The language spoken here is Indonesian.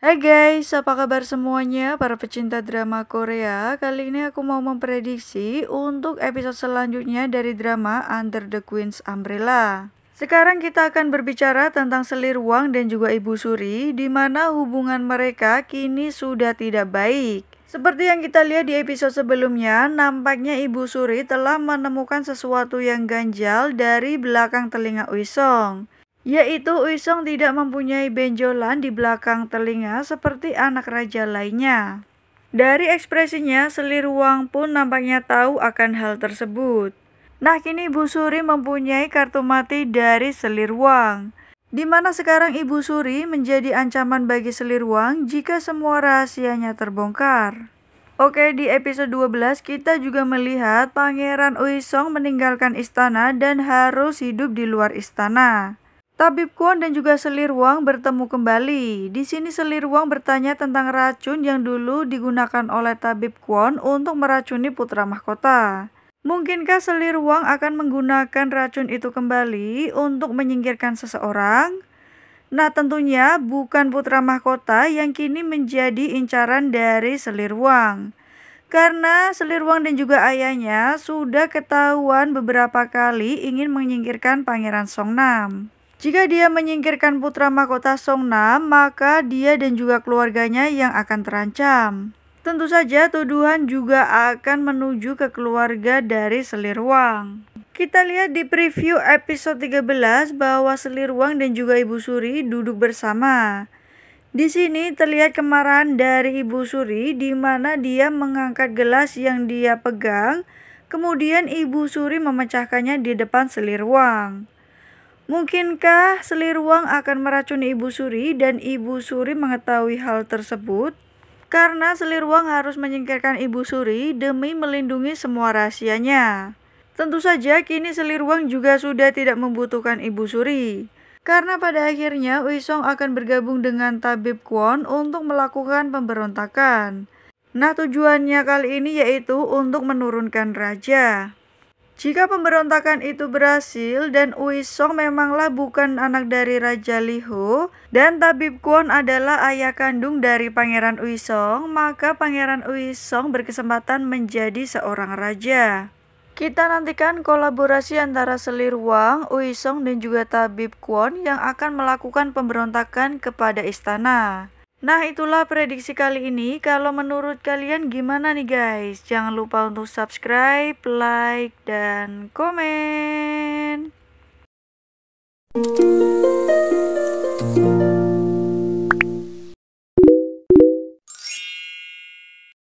Hai guys, apa kabar semuanya para pecinta drama Korea? Kali ini aku mau memprediksi untuk episode selanjutnya dari drama Under the Queen's Umbrella. Sekarang kita akan berbicara tentang Selir Wang dan juga Ibu Suri, di mana hubungan mereka kini sudah tidak baik. Seperti yang kita lihat di episode sebelumnya, nampaknya Ibu Suri telah menemukan sesuatu yang ganjal dari belakang telinga Wisong yaitu Uisong tidak mempunyai benjolan di belakang telinga seperti anak raja lainnya. Dari ekspresinya, selir Wang pun nampaknya tahu akan hal tersebut. Nah kini Ibu Suri mempunyai kartu mati dari selir Wang. Di mana sekarang Ibu Suri menjadi ancaman bagi selir Wang jika semua rahasianya terbongkar. Oke, di episode 12 kita juga melihat Pangeran Uisong meninggalkan istana dan harus hidup di luar istana. Tabib Kwon dan juga Selir Wang bertemu kembali. Di sini Selir Wang bertanya tentang racun yang dulu digunakan oleh Tabib Kwon untuk meracuni putra mahkota. Mungkinkah Selir Wang akan menggunakan racun itu kembali untuk menyingkirkan seseorang? Nah tentunya bukan putra mahkota yang kini menjadi incaran dari Selir Wang, Karena Selir Wang dan juga ayahnya sudah ketahuan beberapa kali ingin menyingkirkan Pangeran Songnam. Jika dia menyingkirkan putra mahkota Songnam, maka dia dan juga keluarganya yang akan terancam. Tentu saja tuduhan juga akan menuju ke keluarga dari Selirwang. Kita lihat di preview episode 13 bahwa Selirwang dan juga Ibu Suri duduk bersama. Di sini terlihat kemarahan dari Ibu Suri di mana dia mengangkat gelas yang dia pegang, kemudian Ibu Suri memecahkannya di depan Selirwang. Mungkinkah Seliruang akan meracuni Ibu Suri dan Ibu Suri mengetahui hal tersebut? Karena Seliruang harus menyingkirkan Ibu Suri demi melindungi semua rahasianya. Tentu saja kini Seliruang juga sudah tidak membutuhkan Ibu Suri. Karena pada akhirnya Song akan bergabung dengan Tabib Kwon untuk melakukan pemberontakan. Nah tujuannya kali ini yaitu untuk menurunkan raja. Jika pemberontakan itu berhasil dan Song memanglah bukan anak dari Raja Lihu dan Tabib Kwon adalah ayah kandung dari Pangeran Song, maka Pangeran Song berkesempatan menjadi seorang raja. Kita nantikan kolaborasi antara Selir Wang, Song dan juga Tabib Kwon yang akan melakukan pemberontakan kepada istana. Nah itulah prediksi kali ini Kalau menurut kalian gimana nih guys Jangan lupa untuk subscribe, like, dan komen Thank you.